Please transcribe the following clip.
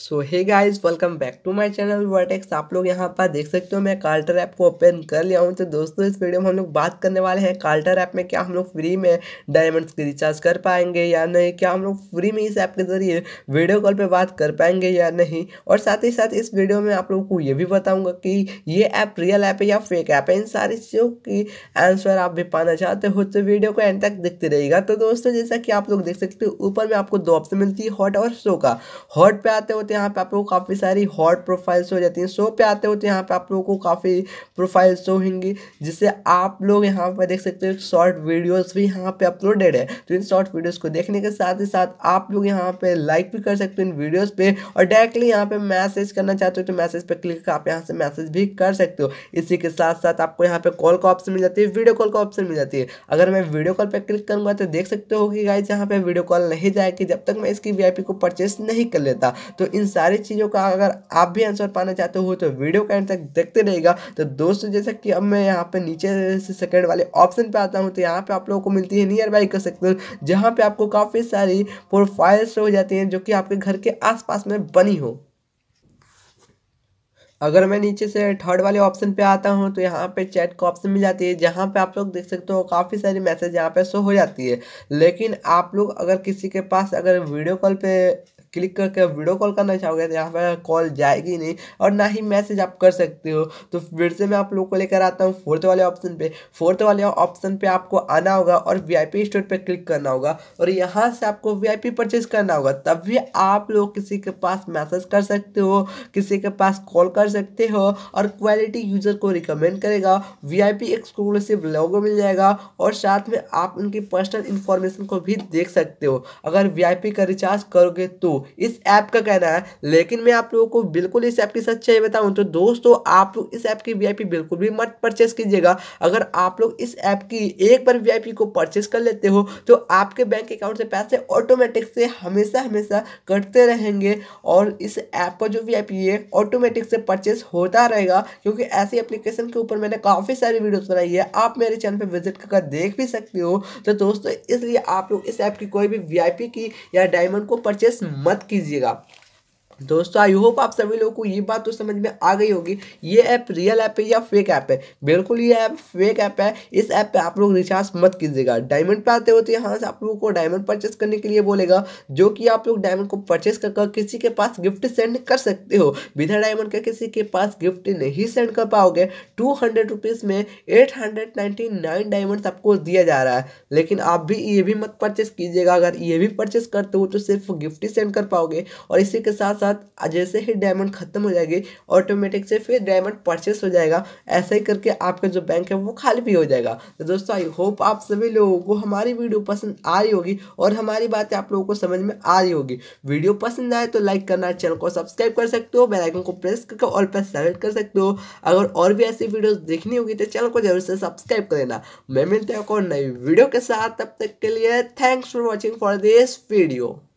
so hey guys welcome back to my channel Vertex आप लोग यहाँ पर देख सकते हो मैं कार्टर ऐप को ओपन कर लिया हूँ तो दोस्तों इस वीडियो में हम लोग बात करने वाले हैं कार्टर ऐप में क्या हम लोग फ्री में डायमंड्स की रिचार्ज कर पाएंगे या नहीं क्या हम लोग फ्री में इस ऐप के जरिए वीडियो कॉल पर बात कर पाएंगे या नहीं और साथ ही साथ इस वीडियो में आप लोगों को ये भी बताऊँगा कि ये ऐप रियल ऐप है या फेक ऐप है इन सारी चीज़ों की आंसर आप भी पाना चाहते हो तो वीडियो को एंड तक देखते रहेगा तो दोस्तों जैसा कि आप लोग देख सकते हो ऊपर में आपको दो ऑप्शन मिलती है हॉट और शो का हॉट पर आते हो तो यहाँ पे आप लोग को काफ़ी सारी हॉट प्रोफाइल्स हो जाती हैं शो पे आते हो तो यहाँ पे आप लोगों को काफ़ी प्रोफाइल्स शो होंगी जिससे आप लोग यहाँ पर देख सकते हो शॉर्ट वीडियोज़ भी यहाँ पर अपलोडेड है तो इन शॉर्ट वीडियोज़ को देखने के साथ ही साथ आप लोग यहाँ पर लाइक भी कर सकते हो इन वीडियोज़ पर और डायरेक्टली यहाँ पर मैसेज करना चाहते हो तो मैसेज पर क्लिक आप यहाँ से मैसेज भी कर सकते हो इसी के साथ साथ आपको यहाँ पर कॉल का ऑप्शन मिल जाती है वीडियो कॉल का ऑप्शन मिल जाती है अगर मैं वीडियो कॉल पर क्लिक करूँगा तो देख सकते हो कि गाइज यहाँ पर वीडियो कॉल नहीं जाएगी जब तक मैं इसकी वी को परचेस नहीं कर लेता तो इन सारी चीज़ों का अगर आप भी आंसर पाना चाहते हो तो वीडियो का एंड तक देखते रहेगा तो दोस्तों जैसा कि अब मैं यहाँ पे नीचे से सेकंड वाले ऑप्शन पे आता हूँ तो यहाँ पे आप लोगों को मिलती है नियर बाई कर सकते हो जहाँ पे आपको काफ़ी सारी प्रोफाइल्स हो जाती हैं जो कि आपके घर के आस में बनी हो अगर मैं नीचे से थर्ड वाले ऑप्शन पे आता हूँ तो यहाँ पे चैट का ऑप्शन मिल जाती है जहाँ पे आप लोग देख सकते हो काफ़ी सारी मैसेज यहाँ पे शो हो जाती है लेकिन आप लोग अगर किसी के पास अगर वीडियो कॉल पे क्लिक करके वीडियो कॉल करना चाहोगे तो यहाँ पर कॉल जाएगी नहीं और ना ही मैसेज आप कर सकते हो तो फिर से मैं आप लोग को लेकर आता हूँ फोर्थ वाले ऑप्शन पे फोर्थ वाले ऑप्शन पे आपको आना होगा और वी स्टोर पर क्लिक करना होगा और यहाँ से आपको वी परचेज करना होगा तब भी आप लोग किसी के पास मैसेज कर सकते हो किसी के पास कॉल कर सकते हो और क्वालिटी यूजर को रिकमेंड करेगा वी एक्सक्लूसिव लोगो मिल जाएगा और साथ में आप उनकी पर्सनल इन्फॉर्मेशन को भी देख सकते हो अगर वी का रिचार्ज करोगे तो इस ऐप का कहना है लेकिन मैं आप लोगों को बिल्कुल इस ऐप की सच्चाई बताऊं तो दोस्तों आप लोग इस ऐप की वी बिल्कुल भी मत परचेस कीजिएगा अगर आप लोग इस ऐप की एक बार वी को परचेस कर लेते हो तो आपके बैंक अकाउंट से पैसे ऑटोमेटिक से हमेशा हमेशा कटते रहेंगे और इस ऐप का जो वी है ऑटोमेटिक से परचेस होता रहेगा क्योंकि ऐसी एप्लीकेशन के ऊपर मैंने काफ़ी सारी वीडियोज बनाई है आप मेरे चैनल पर विजिट कर देख भी सकते हो तो दोस्तों इसलिए आप लोग इस ऐप की कोई भी वी की या डायमंड को परचेस मत मत कीजिएगा दोस्तों आई होप आप सभी लोगों को ये बात तो समझ में आ गई होगी ये ऐप रियल ऐप है या फेक ऐप है बिल्कुल ये ऐप फेक ऐप है इस ऐप पे आप लोग रिचार्ज मत कीजिएगा डायमंड पे आते हो तो यहाँ से आप लोगों को डायमंड परचेस करने के लिए बोलेगा जो कि आप लोग डायमंड को परचेस कर, कर किसी के पास गिफ्ट सेंड कर सकते हो बिना डायमंड के किसी के पास गिफ्ट नहीं सेंड कर पाओगे टू हंड्रेड रुपीज़ में eight hundred ninety nine diamond आपको दिया जा रहा है लेकिन आप भी ये भी मत परचेस कीजिएगा अगर ये भी परचेस करते हो तो सिर्फ गिफ्ट ही सेंड कर पाओगे और इसी के साथ साथ साथ जैसे ही डायमंड ख़त्म हो जाएगी ऑटोमेटिक से फिर डायमंड परचेस हो जाएगा ऐसे ही करके आपका जो बैंक है वो खाली भी हो जाएगा तो दोस्तों आई होप आप सभी लोगों को हमारी वीडियो पसंद आ रही होगी और हमारी बातें आप लोगों को समझ में आ रही होगी वीडियो पसंद आए तो लाइक करना चैनल को सब्सक्राइब कर सकते हो बेलाइकन को प्रेस करके और पर सेलेक्ट कर सकते हो अगर और भी ऐसी वीडियो देखनी होगी तो चैनल को जरूर से सब्सक्राइब कर देना मैं मिलते हैं और नई वीडियो के साथ तब तक के लिए thanks for watching for this video